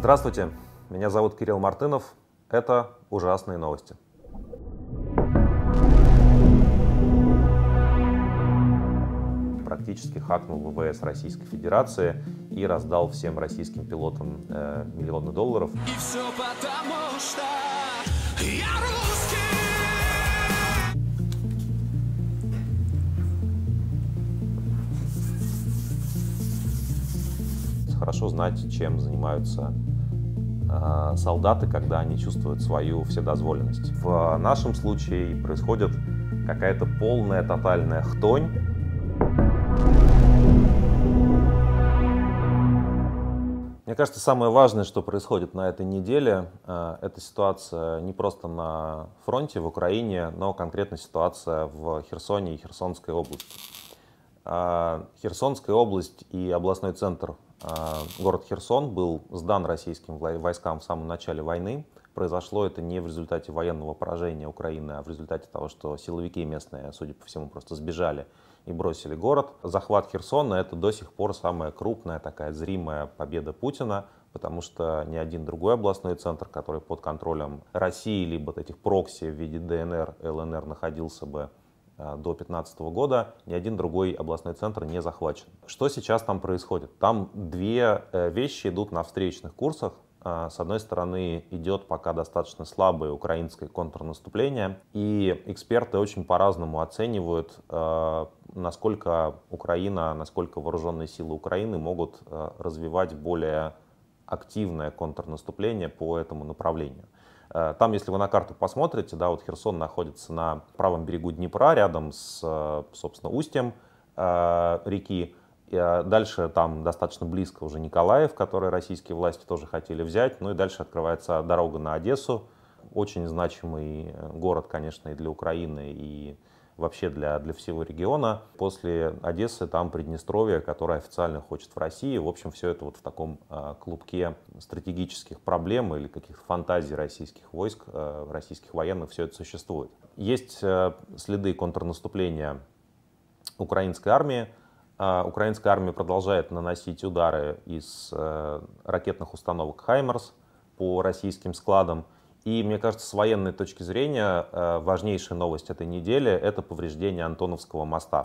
Здравствуйте, меня зовут Кирилл Мартынов. Это «Ужасные новости». практически хакнул ВВС Российской Федерации и раздал всем российским пилотам э, миллионы долларов. И все потому, что я рву хорошо знать, чем занимаются а, солдаты, когда они чувствуют свою вседозволенность. В нашем случае происходит какая-то полная, тотальная хтонь. Мне кажется, самое важное, что происходит на этой неделе, э, это ситуация не просто на фронте в Украине, но конкретно ситуация в Херсоне и Херсонской области. А, Херсонская область и областной центр а, город Херсон был сдан российским войскам в самом начале войны. Произошло это не в результате военного поражения Украины, а в результате того, что силовики местные, судя по всему, просто сбежали и бросили город. Захват Херсона — это до сих пор самая крупная такая зримая победа Путина, потому что ни один другой областной центр, который под контролем России, либо этих прокси в виде ДНР, ЛНР находился бы, Э, до 2015 года ни один другой областной центр не захвачен. Что сейчас там происходит? Там две э, вещи идут на встречных курсах. Э, с одной стороны, идет пока достаточно слабое украинское контрнаступление, и эксперты очень по-разному оценивают, насколько Украина, насколько вооруженные силы Украины могут развивать более активное контрнаступление по этому направлению. Э, там, если вы на карту посмотрите, да, вот Херсон находится на правом берегу Днепра, рядом с, э, собственно, устьем э, реки. Дальше там достаточно близко уже Николаев, который российские власти тоже хотели взять. Ну и дальше открывается дорога на Одессу. Очень значимый город, конечно, и для Украины, и вообще для, для всего региона. После Одессы там Приднестровье, которое официально хочет в России. В общем, все это вот в таком э, клубке стратегических проблем или каких-то фантазий российских войск, э, российских военных, все это существует. Есть э, следы контрнаступления украинской армии. Украинская армия продолжает наносить удары из ракетных установок «Хаймерс» по российским складам. И, мне кажется, с военной точки зрения э, важнейшая новость этой недели – это повреждение Антоновского моста.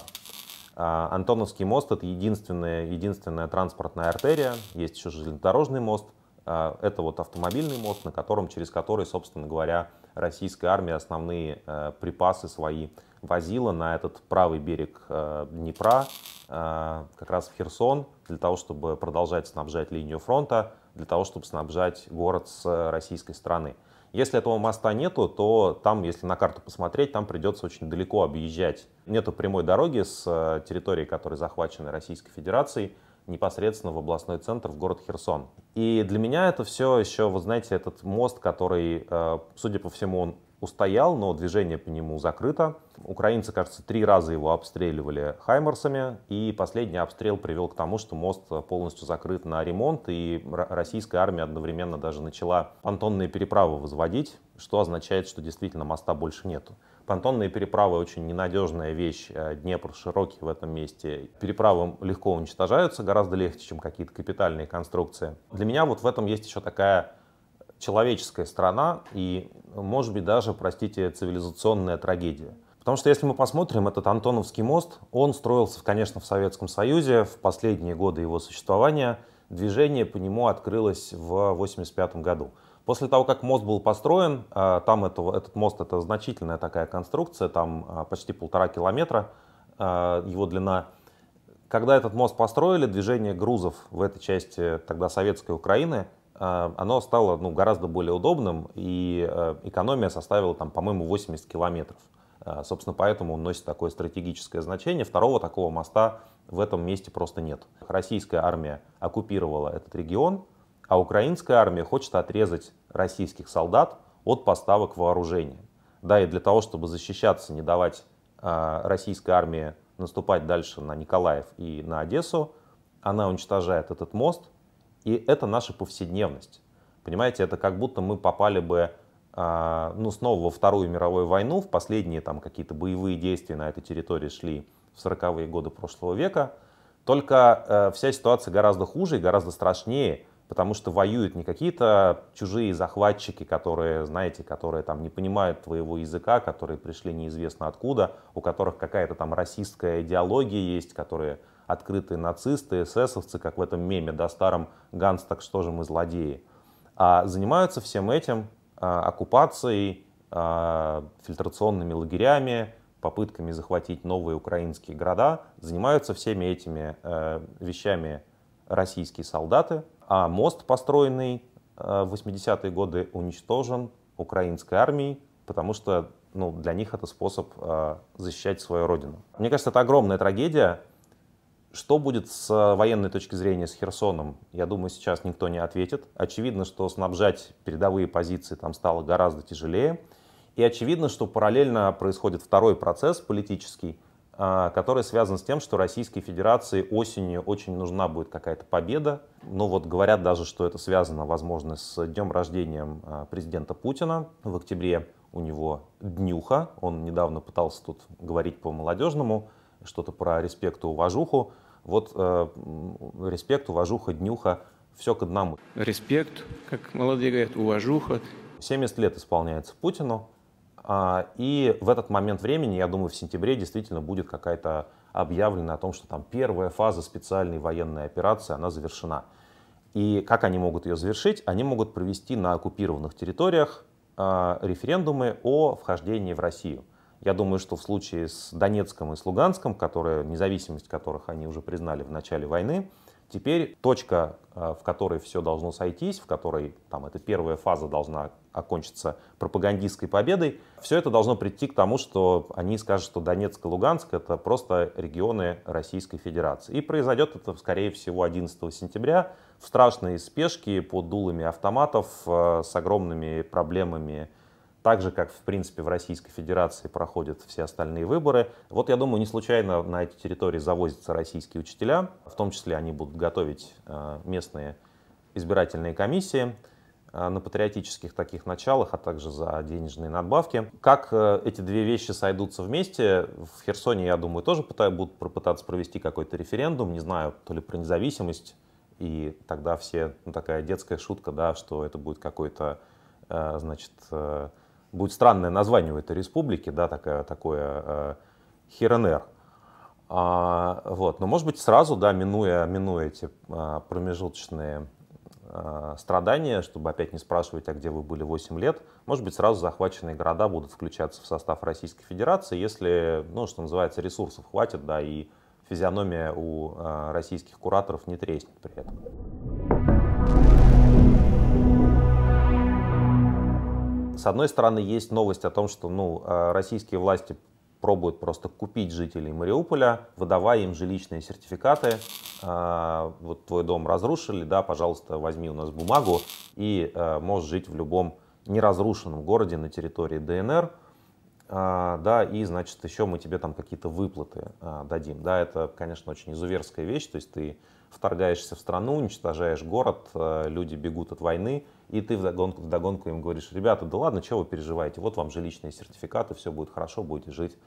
Э, Антоновский мост – это единственная, единственная транспортная артерия, есть еще железнодорожный мост. Э, это вот автомобильный мост, на котором, через который, собственно говоря, российская армия основные припасы свои возила на этот правый берег Днепра, как раз в Херсон, для того, чтобы продолжать снабжать линию фронта, для того, чтобы снабжать город с российской стороны. Если этого моста нету, то там, если на карту посмотреть, там придется очень далеко объезжать. Нету прямой дороги с э, территории, которая захвачена Российской Федерацией, непосредственно в областной центр, в город Херсон. И для меня это все еще, вы знаете, этот мост, который, э, судя по всему, он устоял, но движение по нему закрыто. Украинцы, кажется, три раза его обстреливали хаймерсами, и последний обстрел привел к тому, что мост полностью закрыт на ремонт, и российская армия одновременно даже начала понтонные переправы возводить, что означает, что действительно моста больше нету. Понтонные переправы очень ненадежная вещь, а Днепр широкий в этом месте. Переправы легко уничтожаются, гораздо легче, чем какие-то капитальные конструкции. Для меня вот в этом есть еще такая человеческая страна и, может быть, даже, простите, цивилизационная трагедия. Потому что если мы посмотрим этот Антоновский мост, он строился, конечно, в Советском Союзе в последние годы его существования. Движение по нему открылось в 1985 году. После того, как мост был построен, э, там это, этот мост это значительная такая конструкция, там э, почти полтора километра э, его длина. Когда этот мост построили, движение грузов в этой части тогда советской Украины а, оно стало ну, гораздо более удобным, и э, экономия составила, там, по-моему, 80 километров. Э, собственно, поэтому он носит такое стратегическое значение. Второго такого моста в этом месте просто нет. Российская армия оккупировала этот регион, а украинская армия хочет отрезать российских солдат от поставок вооружения. Да, и для того, чтобы защищаться, не давать а, российской армии наступать дальше на Николаев и на Одессу, она уничтожает этот мост – и это наша повседневность. Понимаете, это как будто мы попали бы а, ну, снова во Вторую мировую войну, в последние там какие-то боевые действия на этой территории шли в 40-е годы прошлого века. Только э, вся ситуация гораздо хуже и гораздо страшнее, потому что воюют не какие-то чужие захватчики, которые, знаете, которые там не понимают твоего языка, которые пришли неизвестно откуда, у которых какая-то там расистская идеология есть, которые открытые нацисты, эсэсовцы, как в этом меме, да, старом «Ганс, так что же мы злодеи». А занимаются всем этим а, оккупацией, а, фильтрационными лагерями, попытками захватить новые украинские города, занимаются всеми этими а, вещами российские солдаты, а мост, построенный э, в 80-е годы, уничтожен украинской армией, потому что ну, для них это способ э, защищать свою родину. Мне кажется, это огромная трагедия, что будет с э, военной точки зрения с Херсоном? Я думаю, сейчас никто не ответит. Очевидно, что снабжать передовые позиции там стало гораздо тяжелее. И очевидно, что параллельно происходит второй процесс политический, а, который связан с тем, что Российской Федерации осенью очень нужна будет какая-то победа. Ну вот говорят даже, что это связано, возможно, с днем рождения а, президента Путина. В октябре у него днюха. Он недавно пытался тут говорить по-молодежному, что-то про респект и уважуху. Вот э, респект, уважуха, днюха, все к одному. Респект, как молодые говорят, уважуха. 70 лет исполняется Путину, а, и в этот момент времени, я думаю, в сентябре действительно будет какая-то объявлена о том, что там первая фаза специальной военной операции, она завершена. И как они могут ее завершить? Они могут провести на оккупированных территориях э, референдумы о вхождении в Россию. Я думаю, что в случае с Донецком и с Луганском, которые, независимость которых они уже признали в начале войны, теперь точка, э, в которой все должно сойтись, в которой там эта первая фаза должна окончиться пропагандистской победой, все это должно прийти к тому, что они скажут, что Донецк и Луганск это просто регионы Российской Федерации. И произойдет это, скорее всего, 11 сентября в страшной спешке под дулами автоматов э, с огромными проблемами так же, как, в принципе, в Российской Федерации проходят все остальные выборы. Вот, я думаю, не случайно на эти территории завозятся российские учителя, в том числе они будут готовить э, местные избирательные комиссии э, на патриотических таких началах, а также за денежные надбавки. Как э, эти две вещи сойдутся вместе, в Херсоне, я думаю, тоже будут пытаться провести какой-то референдум, не знаю, то ли про независимость, и тогда все, ну, такая детская шутка, да, что это будет какой-то, значит, будет странное название у этой республики, да, такое такое э, Херенер. А, вот. Но, может быть, сразу, да, минуя, минуя эти а, промежуточные а, страдания, чтобы опять не спрашивать, а где вы были 8 лет, может быть, сразу захваченные города будут включаться в состав Российской Федерации, если, ну, что называется, ресурсов хватит, да, и физиономия у а, российских кураторов не треснет при этом. С одной стороны, есть новость о том, что ну, э, российские власти пробуют просто купить жителей Мариуполя, выдавая им жилищные сертификаты. Э, вот твой дом разрушили, да, пожалуйста, возьми у нас бумагу и э, можешь жить в любом неразрушенном городе на территории ДНР. Да, и, значит, еще мы тебе там какие-то выплаты дадим. Да, это, конечно, очень изуверская вещь, то есть ты вторгаешься в страну, уничтожаешь город, э, люди бегут от войны, и ты вдогонку, вдогонку им говоришь, ребята, да ладно, чего вы переживаете, вот вам жилищные сертификаты, все будет хорошо, будете жить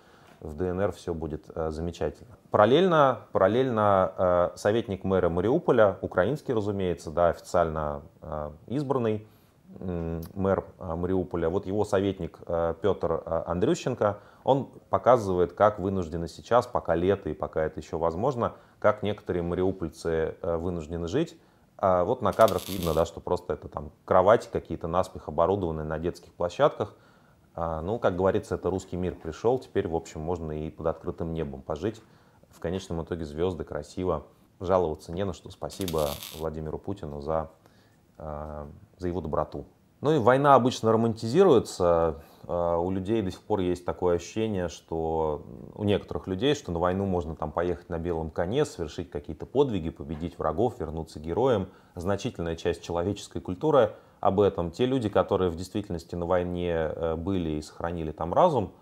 в ДНР, все будет э, замечательно. Параллельно, параллельно э, советник мэра Мариуполя, украинский, разумеется, да, официально э, избранный э, мэр э, Мариуполя, вот его советник э, Петр э, Андрющенко, он показывает, как вынуждены сейчас, пока лето и пока это еще возможно, как некоторые мариупольцы э, вынуждены жить. А вот на кадрах видно, да, что просто это там кровати какие-то наспех оборудованные на детских площадках. А, ну, как говорится, это русский мир пришел, теперь, в общем, можно и под открытым небом пожить. В конечном итоге звезды красиво, жаловаться не на что. Спасибо Владимиру Путину за, э, за его доброту. Ну и война обычно романтизируется, Э, у людей до сих пор есть такое ощущение, что у некоторых людей, что на войну можно там поехать на белом коне, совершить какие-то подвиги, победить врагов, вернуться героем. Значительная часть человеческой культуры об этом. Те люди, которые в действительности на войне э, были и сохранили там разум,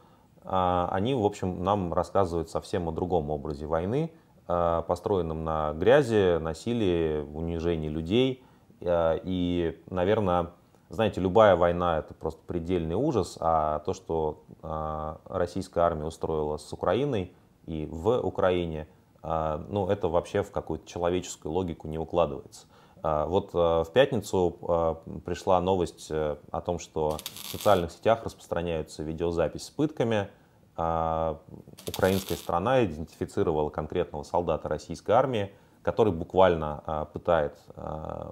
э, они, в общем, нам рассказывают совсем о другом образе войны, построенном на грязи, насилии, унижении людей. И, наверное, знаете, любая война — это просто предельный ужас, а то, что а, российская армия устроила с Украиной и в Украине, а, ну, это вообще в какую-то человеческую логику не укладывается. А, вот э, в пятницу пришла новость э, о том, что в социальных сетях распространяются видеозапись с пытками. Украинская страна идентифицировала конкретного солдата российской армии, который буквально пытает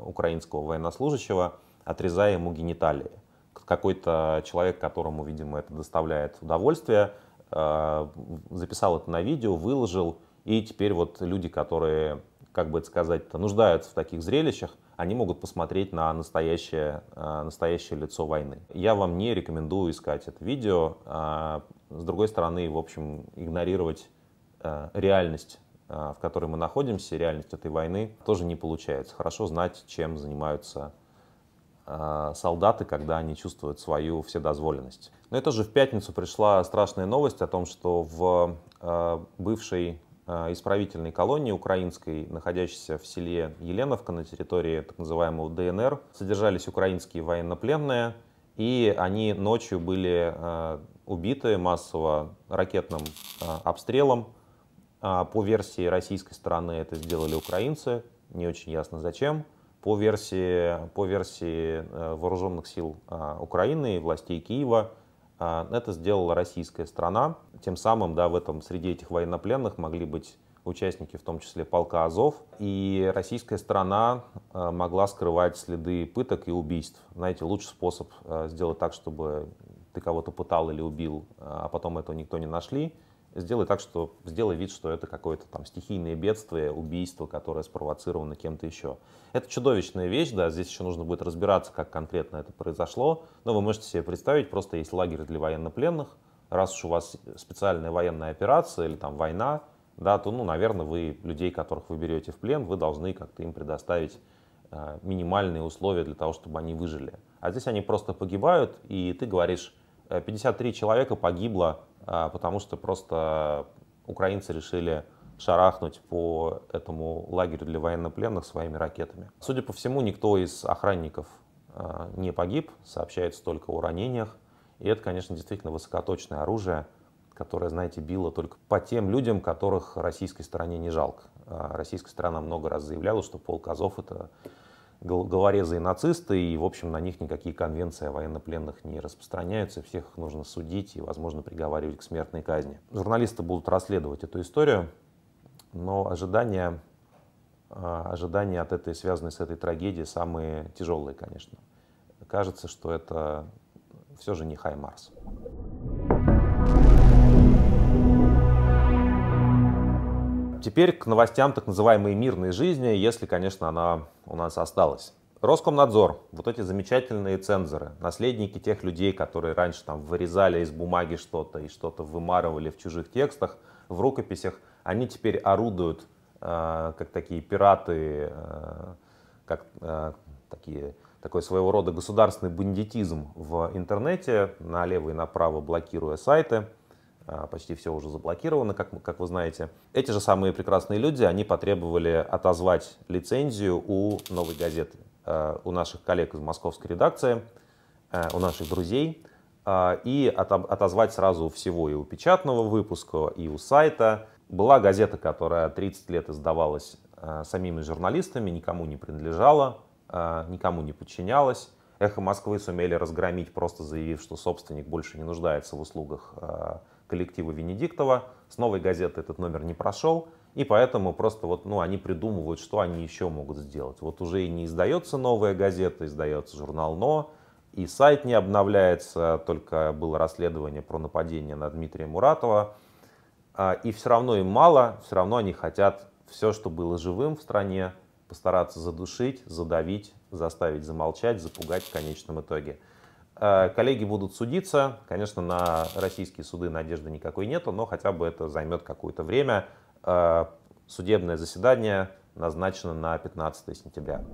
украинского военнослужащего – отрезая ему гениталии. Какой-то человек, которому, видимо, это доставляет удовольствие, э, записал это на видео, выложил, и теперь вот люди, которые, как бы это сказать, нуждаются в таких зрелищах, они могут посмотреть на настоящее, э, настоящее лицо войны. Я вам не рекомендую искать это видео. Э, с другой стороны, в общем, игнорировать реальность, в которой мы находимся, реальность этой войны, тоже не получается. Хорошо знать, чем занимаются Э, солдаты, когда они чувствуют свою вседозволенность. Но это же в пятницу пришла страшная новость о том, что в э, бывшей э, исправительной колонии украинской, находящейся в селе Еленовка на территории так называемого ДНР, содержались украинские военнопленные, и они ночью были убиты массово ракетным обстрелом. А по версии российской стороны это сделали украинцы, не очень ясно зачем. По версии, по версии э, вооруженных сил а, Украины и властей Киева, а, это сделала российская страна. Тем самым да, в этом, среди этих военнопленных могли быть участники, в том числе полка Азов. И российская страна э, могла скрывать следы пыток и убийств. Знаете, лучший способ э, сделать так, чтобы ты кого-то пытал или убил, а потом этого никто не нашли, сделай так, что сделай вид, что это какое-то там стихийное бедствие, убийство, которое спровоцировано кем-то еще. Это чудовищная вещь, да, здесь еще нужно будет разбираться, как конкретно это произошло, но вы можете себе представить, просто есть лагерь для военнопленных, раз уж у вас специальная военная операция или там война, да, то, ну, наверное, вы людей, которых вы берете в плен, вы должны как-то им предоставить э, минимальные условия для того, чтобы они выжили. А здесь они просто погибают, и ты говоришь, 53 э, человека погибло, э, потому что просто украинцы решили шарахнуть по этому лагерю для военнопленных своими ракетами. Судя по всему, никто из охранников э, не погиб, сообщается только о ранениях. И это, конечно, действительно высокоточное оружие, которое, знаете, било только по тем людям, которых российской стороне не жалко. Российская сторона много раз заявляла, что полк Азов — это головорезы и нацисты, и, в общем, на них никакие конвенции о военнопленных не распространяются, всех их нужно судить и, возможно, приговаривать к смертной казни. Журналисты будут расследовать эту историю, но ожидания, а, ожидания от этой, связанной с этой трагедией, самые тяжелые, конечно. Кажется, что это все же не Хаймарс. Теперь к новостям так называемой мирной жизни, если, конечно, она у нас осталось. Роскомнадзор, вот эти замечательные цензоры, наследники тех людей, которые раньше там вырезали из бумаги что-то и что-то вымарывали в чужих текстах, в рукописях, они теперь орудуют э, как такие пираты, э, как э, такие, такой своего рода государственный бандитизм в интернете, налево и направо блокируя сайты. А, почти все уже заблокировано, как, как вы знаете. Эти же самые прекрасные люди, они потребовали отозвать лицензию у «Новой газеты», а, у наших коллег из московской редакции, а, у наших друзей, и отозвать сразу всего, и у печатного выпуска, и у сайта. Была газета, которая 30 лет издавалась самими журналистами, никому не принадлежала, никому не подчинялась. «Эхо Москвы» сумели разгромить, просто заявив, что собственник больше не нуждается в услугах коллектива Венедиктова. С новой газеты этот номер не прошел, и поэтому просто вот, ну, они придумывают, что они еще могут сделать. Вот уже и не издается новая газета, издается журнал «Но», и сайт не обновляется, только было расследование про нападение на Дмитрия Муратова. А, и все равно им мало, все равно они хотят все, что было живым в стране, постараться задушить, задавить, заставить замолчать, запугать в конечном итоге. Э, коллеги будут судиться. Конечно, на российские суды надежды никакой нету, но хотя бы это займет какое-то время. Э, судебное заседание назначено на 15 сентября.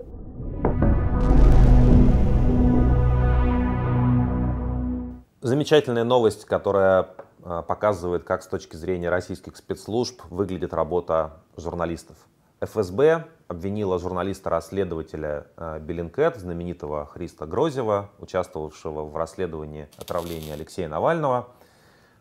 Замечательная новость, которая э, показывает, как с точки зрения российских спецслужб выглядит работа журналистов. ФСБ обвинила журналиста-расследователя э, Беллинкет, знаменитого Христа Грозева, участвовавшего в расследовании отравления Алексея Навального,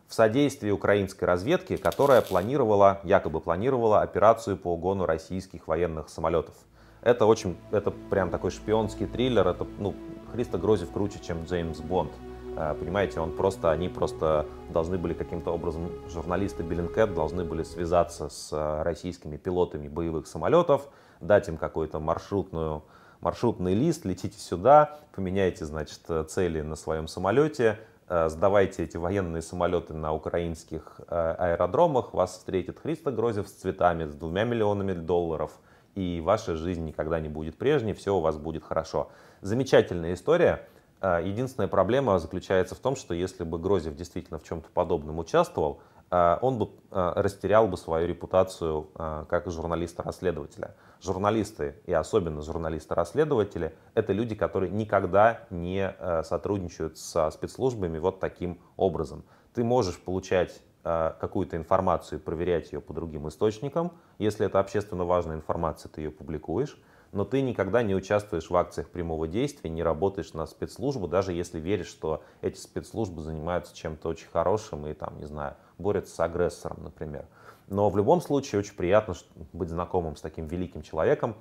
в содействии украинской разведки, которая планировала, якобы планировала операцию по угону российских военных самолетов. Это очень, это прям такой шпионский триллер, это, ну, Христа Грозев круче, чем Джеймс Бонд. Э, понимаете, он просто, они просто должны были каким-то образом, журналисты Беллинкэт должны были связаться с э, российскими пилотами боевых самолетов, дать им какой то маршрутную, маршрутный лист, летите сюда, поменяйте, значит, э, цели на своем самолете, сдавайте эти военные самолеты на украинских аэродромах, вас встретит Христо Грозев с цветами, с двумя миллионами долларов, и ваша жизнь никогда не будет прежней, все у вас будет хорошо. Замечательная история — а, единственная проблема заключается в том, что если бы Грозев действительно в чем-то подобном участвовал, а, он бы а, растерял бы свою репутацию как журналиста-расследователя. Журналисты, и особенно журналисты-расследователи, это люди, которые никогда не сотрудничают со спецслужбами вот таким образом. Ты можешь получать какую-то информацию и проверять ее по другим источникам. Если это общественно важная информация, ты ее публикуешь но ты никогда не участвуешь в акциях прямого действия, не работаешь на спецслужбу, даже если веришь, что эти спецслужбы занимаются чем-то очень хорошим и там, не знаю, борются с агрессором, например. Но в любом случае очень приятно быть знакомым с таким великим человеком,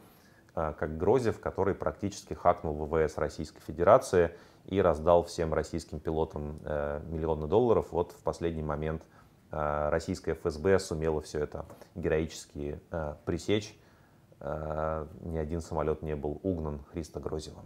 э, как Грозев, который практически хакнул ВВС Российской Федерации и раздал всем российским пилотам э, миллионы долларов. Вот в последний момент э, российская ФСБ сумела все это героически пресечь Э, ни один самолет не был угнан Христо Грозева.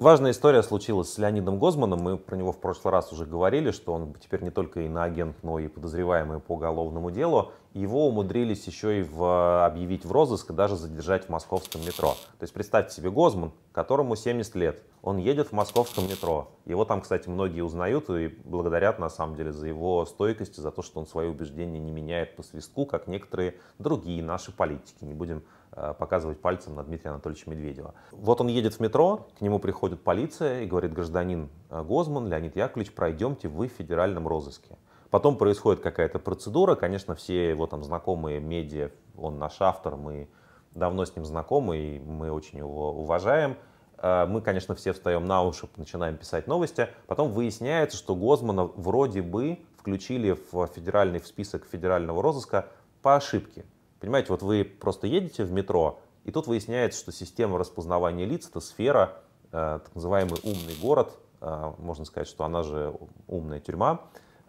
важная история случилась с Леонидом Гозманом. Мы про него в прошлый раз уже говорили, что он теперь не только иноагент, но и подозреваемый по уголовному делу. Его умудрились еще и в, объявить в розыск и даже задержать в московском метро. То есть представьте себе Гозман, которому 70 лет. Он едет в московском метро. Его там, кстати, многие узнают и благодарят, на самом деле, за его стойкость, за то, что он свои убеждения не меняет по свистку, как некоторые другие наши политики. Не будем Э, показывать пальцем на Дмитрия Анатольевича Медведева. Вот он едет в метро, к нему приходит полиция и говорит, гражданин э, Гозман, Леонид Яковлевич, пройдемте вы в федеральном розыске. Потом происходит какая-то процедура, конечно, все его там знакомые медиа, он наш автор, мы давно с ним знакомы и мы очень его уважаем. Э, мы, конечно, все встаем на уши, начинаем писать новости. Потом выясняется, что Гозмана вроде бы включили в федеральный в список федерального розыска по ошибке. Понимаете, вот вы просто едете в метро, и тут выясняется, что система распознавания лиц — это сфера, э, так называемый умный город, э, можно сказать, что она же умная тюрьма.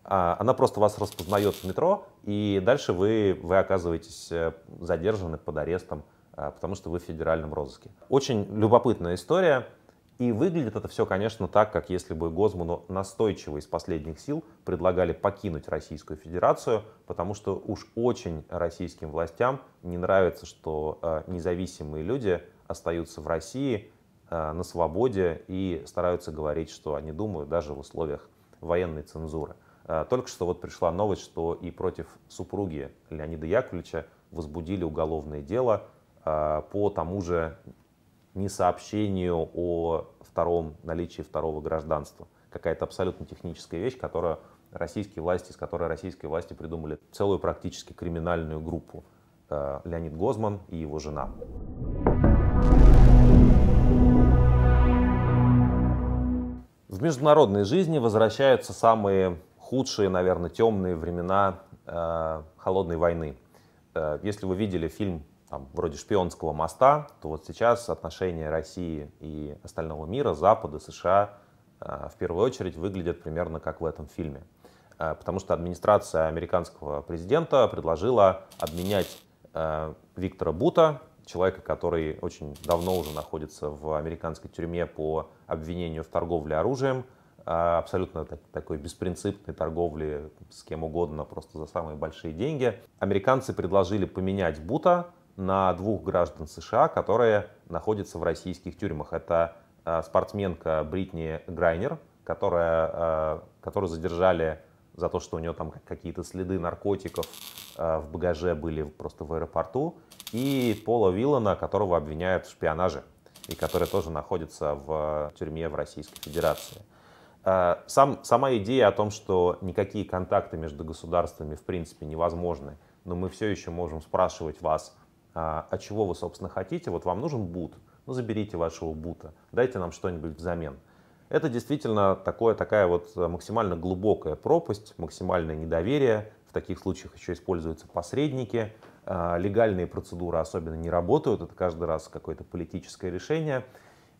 Э, она просто вас распознает в метро, и дальше вы, вы оказываетесь э, задержаны под арестом, э, потому что вы в федеральном розыске. Очень любопытная история — и выглядит это все, конечно, так, как если бы Гозману настойчиво из последних сил предлагали покинуть Российскую Федерацию, потому что уж очень российским властям не нравится, что э, независимые люди остаются в России э, на свободе и стараются говорить, что они думают, даже в условиях военной цензуры. Э, только что вот пришла новость, что и против супруги Леонида Яковлевича возбудили уголовное дело по тому же несообщению о втором, наличии второго гражданства. Какая-то абсолютно техническая вещь, которая российские власти, с которой российские власти придумали целую практически криминальную группу. Э, Леонид Гозман и его жена. В международной жизни возвращаются самые худшие, наверное, темные времена э, холодной войны. Э, если вы видели фильм там, вроде шпионского моста, то вот сейчас отношения России и остального мира, Запада, США, э, в первую очередь выглядят примерно как в этом фильме. Э, потому что администрация американского президента предложила обменять э, Виктора Бута, человека, который очень давно уже находится в американской тюрьме по обвинению в торговле оружием, абсолютно такой беспринципной торговли с кем угодно, просто за самые большие деньги. Американцы предложили поменять Бута на двух граждан США, которые находятся в российских тюрьмах. Это э, спортсменка Бритни Грайнер, которая, э, которую задержали за то, что у нее там какие-то следы наркотиков э, в багаже были просто в аэропорту, и Пола Виллана, которого обвиняют в шпионаже, и который тоже находится в тюрьме в Российской Федерации. Сам, сама идея о том, что никакие контакты между государствами в принципе невозможны, но мы все еще можем спрашивать вас, а, а чего вы, собственно, хотите. Вот вам нужен бут, ну заберите вашего бута, дайте нам что-нибудь взамен. Это действительно такое, такая вот э, максимально глубокая пропасть, максимальное недоверие. В таких случаях еще используются посредники. А, легальные процедуры особенно не работают, это каждый раз какое-то политическое решение.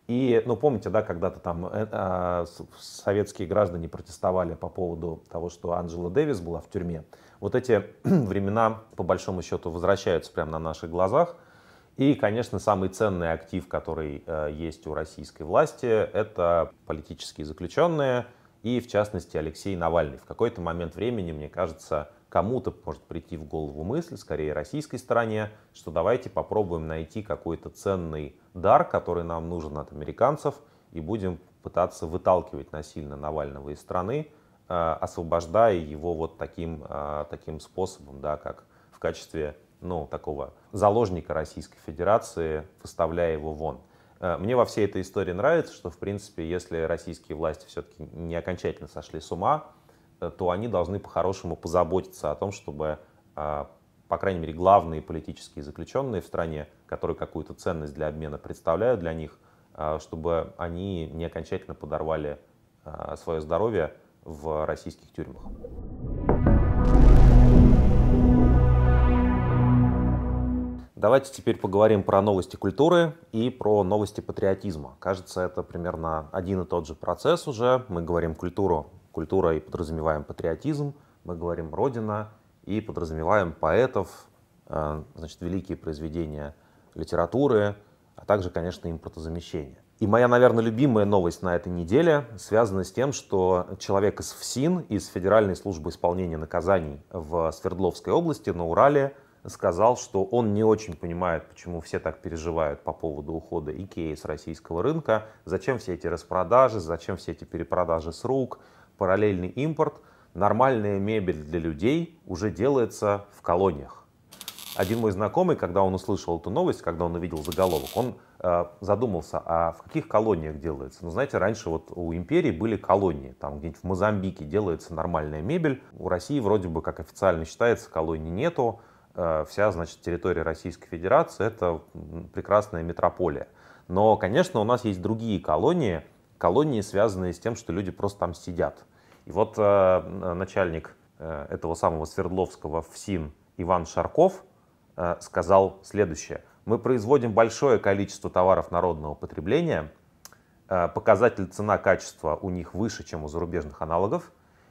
И, ну, помните, да, когда-то там э, э, советские граждане протестовали по поводу того, что Анджела Дэвис была в тюрьме. Вот эти времена, по большому счету, возвращаются прямо на наших глазах. И, конечно, самый ценный актив, который э, есть у российской власти, это политические заключенные и, в частности, Алексей Навальный. В какой-то момент времени, мне кажется, кому-то может прийти в голову мысль, скорее российской стороне, что давайте попробуем найти какой-то ценный дар, который нам нужен от американцев, и будем пытаться выталкивать насильно Навального из страны, Э, освобождая его вот таким, э, таким способом, да, как в качестве ну, такого заложника Российской Федерации, выставляя его вон. Э, мне во всей этой истории нравится, что, в принципе, если российские власти все-таки не окончательно сошли с ума, то они должны по-хорошему позаботиться о том, чтобы, по крайней мере, главные политические заключенные в стране, которые какую-то ценность для обмена представляют для них, чтобы они не окончательно подорвали свое здоровье в российских тюрьмах. Давайте теперь поговорим про новости культуры и про новости патриотизма. Кажется, это примерно один и тот же процесс уже. Мы говорим культуру, культура и подразумеваем патриотизм. Мы говорим родина и подразумеваем поэтов, э, значит, великие произведения литературы, а также, конечно, импортозамещение. И моя, наверное, любимая новость на этой неделе связана с тем, что человек из ФСИН, из Федеральной службы исполнения наказаний в Свердловской области на Урале, сказал, что он не очень понимает, почему все так переживают по поводу ухода Икеи с российского рынка, зачем все эти распродажи, зачем все эти перепродажи с рук, параллельный импорт. Нормальная мебель для людей уже делается в колониях. Один мой знакомый, когда он услышал эту новость, когда он увидел заголовок, он э, задумался, а в каких колониях делается? Ну, знаете, раньше вот у империи были колонии, там где-нибудь в Мозамбике делается нормальная мебель, у России вроде бы, как официально считается, колонии нету, э, вся, значит, территория Российской Федерации — это прекрасная метрополия. Но, конечно, у нас есть другие колонии, колонии, связанные с тем, что люди просто там сидят. И вот э, начальник э, этого самого Свердловского ФСИН Иван Шарков — Э, сказал следующее. Мы производим большое количество товаров народного потребления, э, показатель цена-качество у них выше, чем у зарубежных аналогов.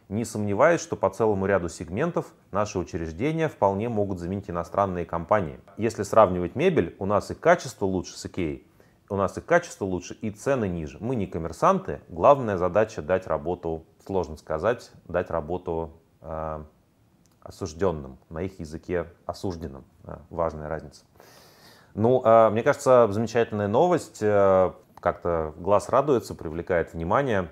Не сомневаюсь, что по целому ряду сегментов наши учреждения вполне могут заменить иностранные компании. Если сравнивать мебель, у нас и качество лучше с Икеей, у нас и качество лучше, и цены ниже. Мы не коммерсанты, главная задача дать работу, сложно сказать, дать работу э, осужденным, на их языке осужденным. Э, важная разница. Ну, э, мне кажется, замечательная новость. Э, как-то глаз радуется, привлекает внимание.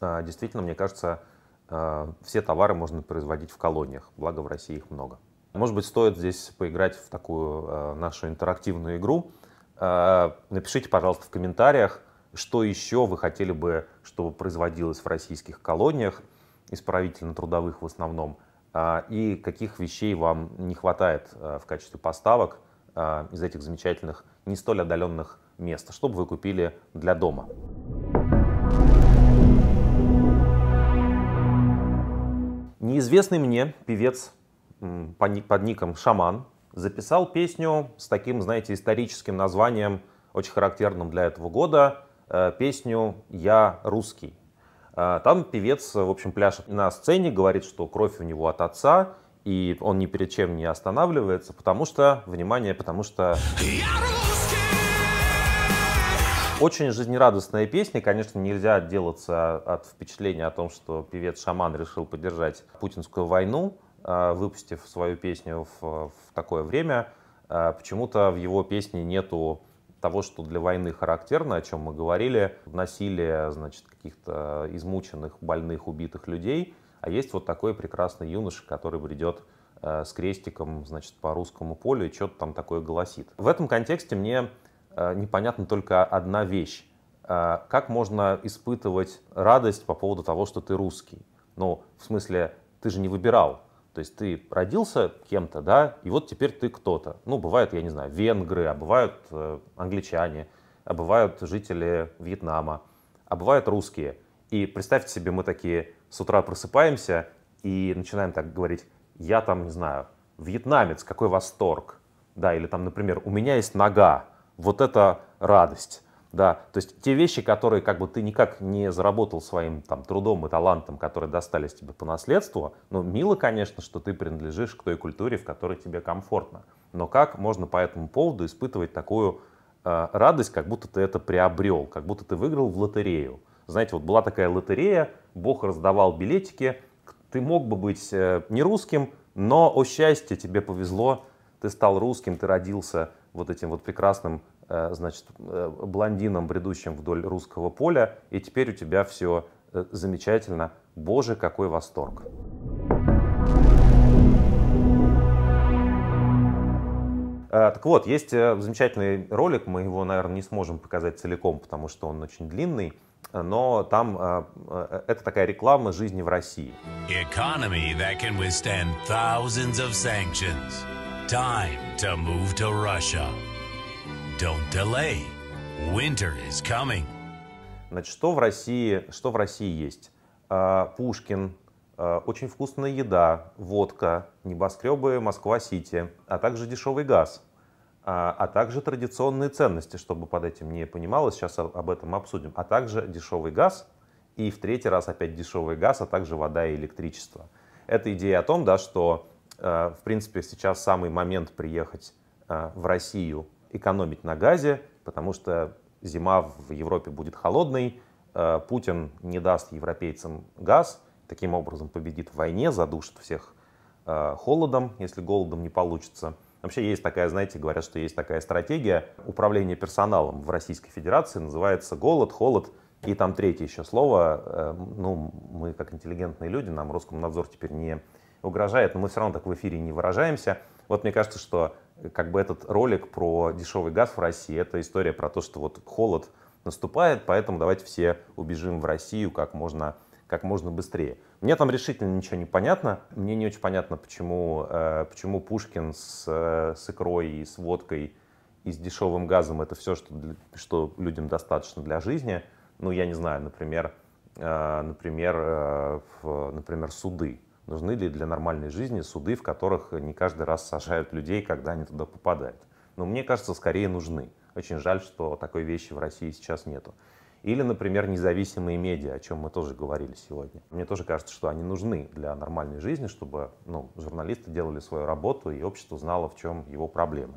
Действительно, мне кажется, все товары можно производить в колониях, благо в России их много. Может быть, стоит здесь поиграть в такую нашу интерактивную игру. Напишите, пожалуйста, в комментариях, что еще вы хотели бы, чтобы производилось в российских колониях, исправительно-трудовых в основном. А, и каких вещей вам не хватает а, в качестве поставок а, из этих замечательных, не столь отдаленных мест, чтобы вы купили для дома. Неизвестный мне певец под ником Шаман записал песню с таким, знаете, историческим названием, очень характерным для этого года, э, песню «Я русский». А, там певец, в общем, пляшет на сцене, говорит, что кровь у него от отца, и он ни перед чем не останавливается, потому что, внимание, потому что... Очень жизнерадостная песня, конечно, нельзя отделаться от впечатления о том, что певец-шаман решил поддержать путинскую войну, а, выпустив свою песню в, в такое время. А, почему-то в его песне нету того, что для войны характерно, о чем мы говорили, насилие, значит, каких-то измученных, больных, убитых людей, а есть вот такой прекрасный юноша, который бредет э, с крестиком, значит, по русскому полю и что-то там такое голосит. В этом контексте мне э, непонятна только одна вещь. Э, как можно испытывать радость по поводу того, что ты русский? Ну, в смысле, ты же не выбирал, то есть ты родился кем-то, да, и вот теперь ты кто-то. Ну, бывают, я не знаю, венгры, а бывают э, англичане, а бывают жители Вьетнама, а бывают русские. И представьте себе, мы такие с утра просыпаемся и начинаем так говорить, я там, не знаю, вьетнамец, какой восторг. Да, или там, например, у меня есть нога, вот это радость. Да, то есть те вещи, которые как бы ты никак не заработал своим там, трудом и талантом, которые достались тебе по наследству, ну, мило, конечно, что ты принадлежишь к той культуре, в которой тебе комфортно. Но как можно по этому поводу испытывать такую э, радость, как будто ты это приобрел, как будто ты выиграл в лотерею? Знаете, вот была такая лотерея, Бог раздавал билетики, ты мог бы быть э, не русским, но, о счастье, тебе повезло, ты стал русским, ты родился вот этим вот прекрасным Э, значит, э, блондином, бредущим вдоль русского поля, и теперь у тебя все э, замечательно. Боже, какой восторг! Так вот, есть замечательный ролик, мы его, наверное, не сможем показать целиком, потому что он очень длинный, но там это такая реклама жизни в России. Economy that can withstand thousands of sanctions. Time to move to Russia. Don't delay. Winter is coming. Значит, что в России, что в России есть? А, Пушкин, а, очень вкусная еда, водка, небоскребы Москва-Сити, а также дешевый газ, а, а также традиционные ценности, чтобы под этим не понималось, сейчас об этом обсудим, а также дешевый газ и в третий раз опять дешевый газ, а также вода и электричество. Это идея о том, да, что, в принципе, сейчас самый момент приехать в Россию экономить на газе, потому что зима в Европе будет холодной, э, Путин не даст европейцам газ, таким образом победит в войне, задушит всех э, холодом, если голодом не получится. Вообще есть такая, знаете, говорят, что есть такая стратегия управления персоналом в Российской Федерации, называется голод, холод, и там третье еще слово, э, ну, мы как интеллигентные люди, нам Роскомнадзор теперь не угрожает, но мы все равно так в эфире не выражаемся. Вот мне кажется, что как бы этот ролик про дешевый газ в России, это история про то, что вот холод наступает, поэтому давайте все убежим в Россию как можно, как можно быстрее. Мне там решительно ничего не понятно. Мне не очень понятно, почему, э, почему Пушкин с, э, с икрой и с водкой и с дешевым газом это все, что, что людям достаточно для жизни. Ну, я не знаю, например, э, например, например, суды Нужны ли для нормальной жизни суды, в которых не каждый раз сажают людей, когда они туда попадают? Но мне кажется, скорее нужны. Очень жаль, что такой вещи в России сейчас нету. Или, например, независимые медиа, о чем мы тоже говорили сегодня. Мне тоже кажется, что они нужны для нормальной жизни, чтобы ну, журналисты делали свою работу и общество знало, в чем его проблемы.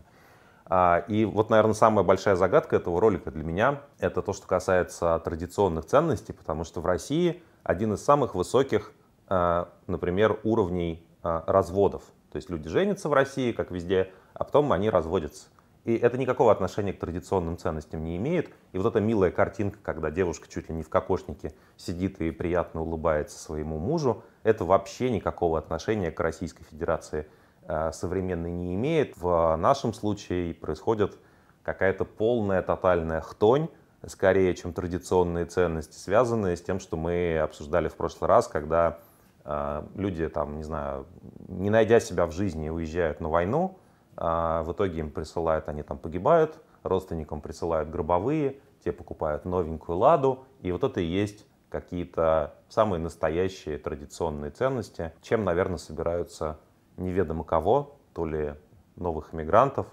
А, и вот, наверное, самая большая загадка этого ролика для меня — это то, что касается традиционных ценностей, потому что в России один из самых высоких Э, например, уровней э, разводов. То есть люди женятся в России, как везде, а потом они разводятся. И это никакого отношения к традиционным ценностям не имеет. И вот эта милая картинка, когда девушка чуть ли не в кокошнике сидит и приятно улыбается своему мужу, это вообще никакого отношения к Российской Федерации э, современной не имеет. В нашем случае происходит какая-то полная, тотальная хтонь, скорее, чем традиционные ценности, связанные с тем, что мы обсуждали в прошлый раз, когда а, люди там, не знаю, не найдя себя в жизни, уезжают на войну, а в итоге им присылают, они там погибают, родственникам присылают гробовые, те покупают новенькую ладу, и вот это и есть какие-то самые настоящие традиционные ценности, чем, наверное, собираются неведомо кого, то ли новых мигрантов,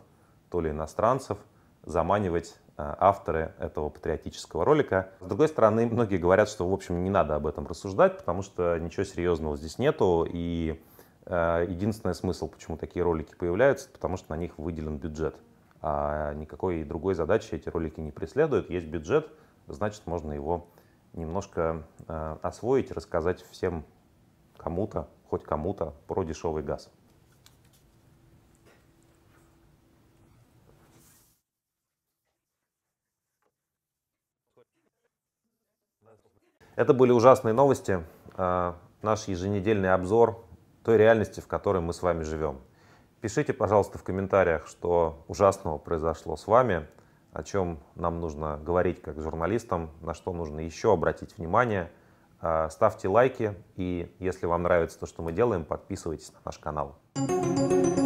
то ли иностранцев, заманивать Э, авторы этого патриотического ролика. С другой стороны, многие говорят, что, в общем, не надо об этом рассуждать, потому что ничего серьезного здесь нету, и э, единственный смысл, почему такие ролики появляются, потому что на них выделен бюджет. А никакой другой задачи эти ролики не преследуют. Есть бюджет, значит, можно его немножко э, освоить, рассказать всем кому-то, хоть кому-то про дешевый газ. Это были ужасные новости, а, наш еженедельный обзор той реальности, в которой мы с вами живем. Пишите, пожалуйста, в комментариях, что ужасного произошло с вами, о чем нам нужно говорить как журналистам, на что нужно еще обратить внимание. А, ставьте лайки и, если вам нравится то, что мы делаем, подписывайтесь на наш канал. thank you